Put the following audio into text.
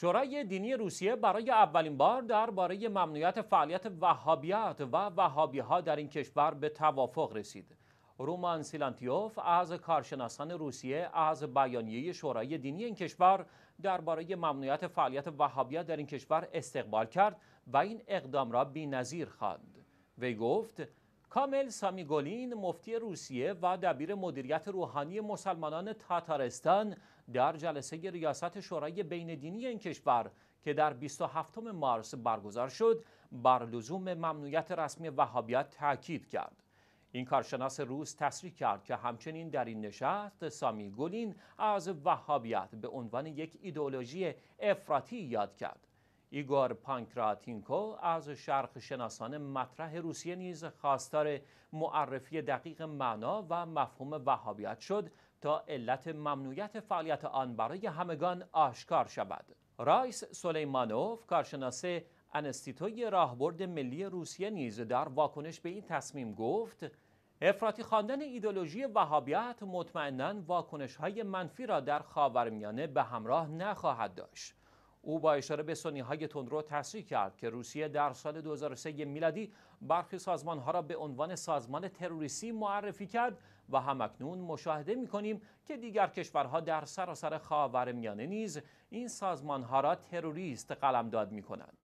شورای دینی روسیه برای اولین بار درباره ممنوعیت فعالیت وهابیت و وهابی ها در این کشور به توافق رسید. رومان سیلانتیوف از کارشناسان روسیه از بیانیه شورای دینی این کشور درباره ممنوعیت فعالیت وهابیت در این کشور استقبال کرد و این اقدام را بی‌نظیر خواند. وی گفت کامل سامیگولین مفتی روسیه و دبیر مدیریت روحانی مسلمانان تاتارستان در جلسه ریاست شورای دینی این کشور که در 27 مارس برگزار شد بر لزوم ممنوعیت رسمی وهابیت تاکید کرد این کارشناس روس تصریح کرد که همچنین در این نشست سامی گولین از وهابیت به عنوان یک ایدولوژی افراطی یاد کرد ایگور پانکراتینکو از شرق شناسان مطرح روسیه نیز خواستار معرفی دقیق معنا و مفهوم وهابیت شد تا علت ممنوعیت فعالیت آن برای همگان آشکار شود رایس سلیمانوف کارشناس انستیتوی راهبرد ملی روسیه نیز در واکنش به این تصمیم گفت افراطی خواندن ایدولوژی وهابیت مطمئنا واکنش های منفی را در خاورمیانه به همراه نخواهد داشت او با اشاره به سنیهای تندرو تصریح کرد که روسیه در سال 2003 میلادی برخی سازمان ها را به عنوان سازمان تروریستی معرفی کرد و همکنون مشاهده می کنیم که دیگر کشورها در سراسر خاورمیانه میانه نیز این سازمان ها را تروریست قلمداد می کنند.